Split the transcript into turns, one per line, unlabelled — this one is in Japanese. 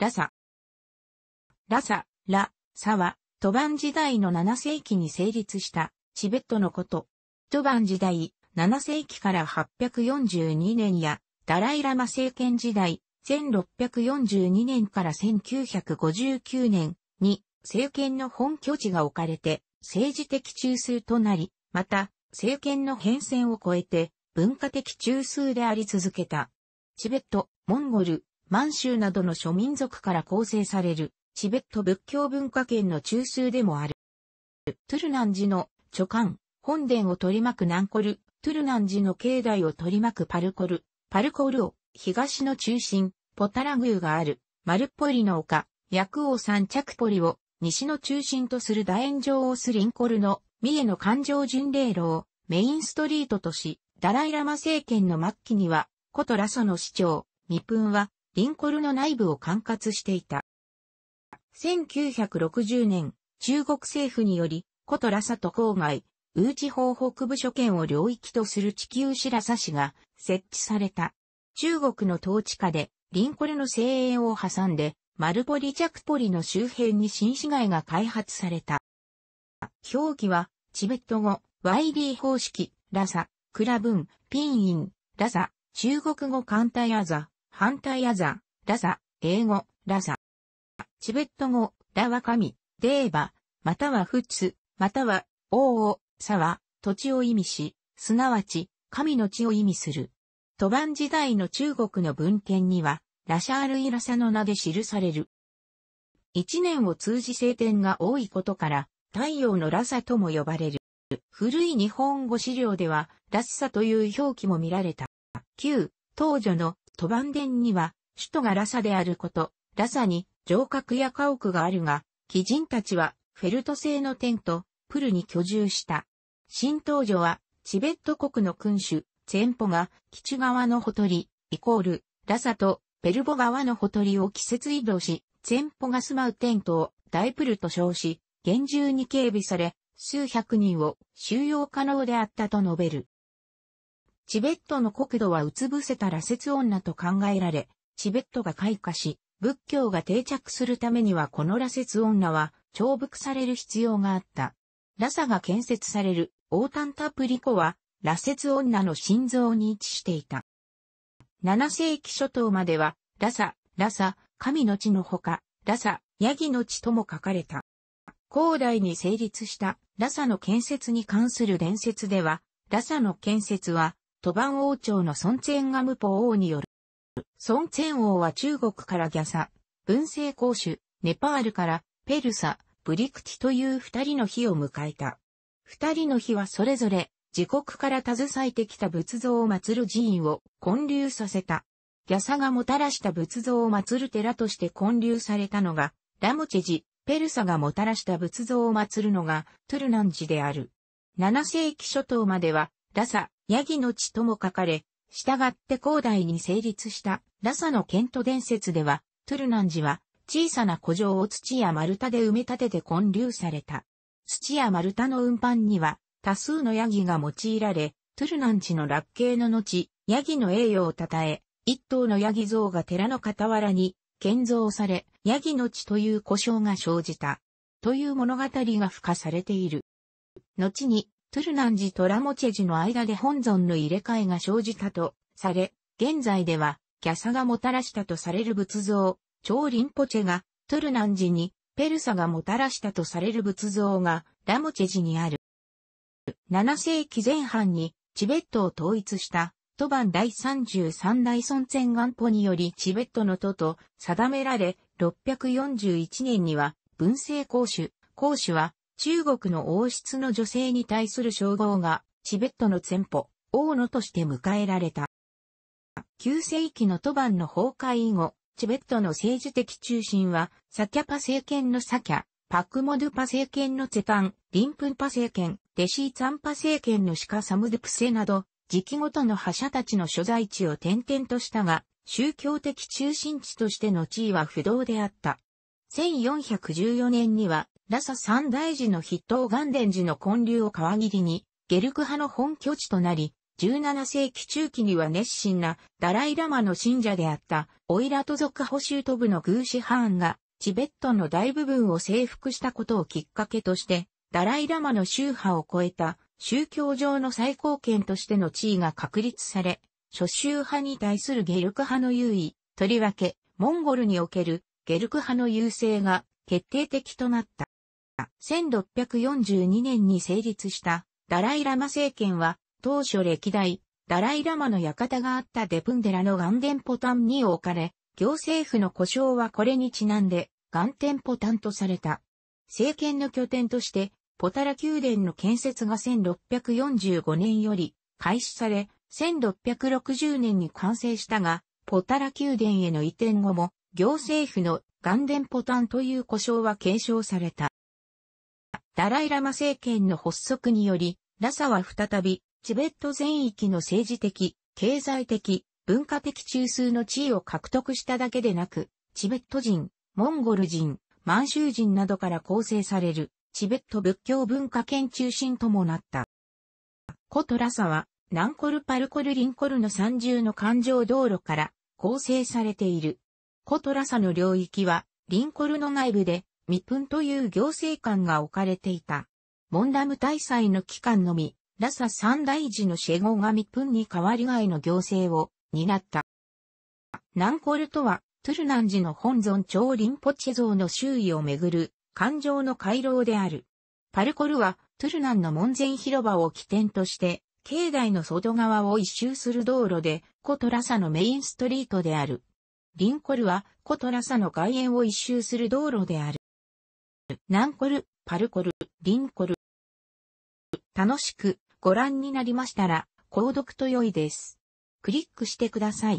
ラサ。ラサ、ラ、サは、トバン時代の7世紀に成立したチベットのこと。トバン時代、7世紀から842年や、ダライラマ政権時代、1642年から1959年に政権の本拠地が置かれて政治的中枢となり、また政権の変遷を超えて文化的中枢であり続けた。チベット、モンゴル、満州などの諸民族から構成される、チベット仏教文化圏の中枢でもある。トゥルナン寺の諸官、本殿を取り巻くナンコル、トゥルナン寺の境内を取り巻くパルコル、パルコルを東の中心、ポタラ宮がある、マルポリの丘、薬王山着ポリを西の中心とする楕円状オスリンコルの三重の環状巡礼路をメインストリートとし、ダライラマ政権の末期には、古都ラソの市長、ミプンはリンコルの内部を管轄していた。1960年、中国政府により、古都ラサと郊外、ウーチ法北部諸県を領域とする地球シラサ市が設置された。中国の統治下で、リンコルの精鋭を挟んで、マルポリジャクポリの周辺に新市街が開発された。表記は、チベット語、ワイリー方式、ラサ、クラブン、ピンイン、ラサ、中国語艦隊アザ、反対アザ、ラザ、英語、ラザ。チベット語、ラは神、デーバ、または仏、または、王を、サは、土地を意味し、すなわち、神の地を意味する。トバン時代の中国の文献には、ラシャール・イ・ラサの名で記される。一年を通じ晴天が多いことから、太陽のラサとも呼ばれる。古い日本語資料では、ラッサという表記も見られた。旧、東女のトバンデンには、首都がラサであること、ラサに城郭や家屋があるが、貴人たちはフェルト製のテント、プルに居住した。新東女は、チベット国の君主、前歩が、基地側のほとり、イコール、ラサと、ペルボ川のほとりを季節移動し、前歩が住まうテントを、大プルと称し、厳重に警備され、数百人を収容可能であったと述べる。チベットの国土はうつ伏せた羅刹女と考えられ、チベットが開花し、仏教が定着するためにはこの羅刹女は重複される必要があった。ラサが建設されるオータンタプリコは羅刹女の心臓に位置していた。7世紀初頭までは、ラサ、ラサ、神の地のほか、ラサ、ヤギの地とも書かれた。広大に成立したラサの建設に関する伝説では、ラサの建設はトバン王朝の孫ンガムポ王による。孫ン王は中国からギャサ、文政公主、ネパールからペルサ、ブリクティという二人の日を迎えた。二人の日はそれぞれ自国から携えてきた仏像を祀る寺院を建立させた。ギャサがもたらした仏像を祀る寺として建立されたのが、ラムチェジ、ペルサがもたらした仏像を祀るのが、トゥルナンジである。7世紀初頭までは、ラサ、ヤギの血とも書かれ、従って広大に成立したラサのケント伝説では、トゥルナンジは小さな古城を土や丸太で埋め立てて建立された。土や丸太の運搬には多数のヤギが用いられ、トゥルナンチの落慶の後、ヤギの栄誉を称え、一頭のヤギ像が寺の傍らに建造され、ヤギの血という故障が生じた。という物語が付加されている。後に、トゥルナンジとラモチェジの間で本尊の入れ替えが生じたとされ、現在では、キャサがもたらしたとされる仏像、超リンポチェが、トゥルナンジに、ペルサがもたらしたとされる仏像が、ラモチェジにある。7世紀前半に、チベットを統一した、トバン第33大孫前元歩によりチベットの都と定められ、641年には、文政公主、公主は、中国の王室の女性に対する称号が、チベットの前歩、王のとして迎えられた。9世紀の都番の崩壊以後、チベットの政治的中心は、サキャパ政権のサキャ、パクモドゥパ政権のツェタン、リンプンパ政権、デシーツァンパ政権のシカサムドゥプセなど、時期ごとの覇者たちの所在地を転々としたが、宗教的中心地としての地位は不動であった。1414年には、ラサ三大寺の筆頭岩殿寺の建立を川切りに、ゲルク派の本拠地となり、17世紀中期には熱心なダライラマの信者であったオイラト族保守都部のグーシハーンがチベットの大部分を征服したことをきっかけとしてダライラマの宗派を超えた宗教上の最高権としての地位が確立され、諸宗派に対するゲルク派の優位、とりわけモンゴルにおけるゲルク派の優勢が決定的となった。1642年に成立したダライラマ政権は、当初歴代、ダライラマの館があったデプンデラのガンデンポタンに置かれ、行政府の故障はこれにちなんで、ガンンポタンとされた。政権の拠点として、ポタラ宮殿の建設が1645年より開始され、1660年に完成したが、ポタラ宮殿への移転後も、行政府のガンデンポタンという故障は継承された。ダライラマ政権の発足により、ラサは再び、チベット全域の政治的、経済的、文化的中枢の地位を獲得しただけでなく、チベット人、モンゴル人、満州人などから構成される、チベット仏教文化圏中心ともなった。古都ラサは、ナンコルパルコルリンコルの三重の環状道路から構成されている。古都ラサの領域は、リンコルの内部で、未分という行政官が置かれていた。モンダム大祭の期間のみ、ラサ三大寺のシェゴが未分に代わり外の行政を担った。ナンコルとは、トゥルナン寺の本尊超リンポチェ像の周囲をめぐる、感情の回廊である。パルコルは、トゥルナンの門前広場を起点として、境内の外側を一周する道路で、コトラサのメインストリートである。リンコルは、コトラサの外苑を一周する道路である。ナンコル、パルコル、リンコル。楽しくご覧になりましたら、購読と良いです。クリックしてください。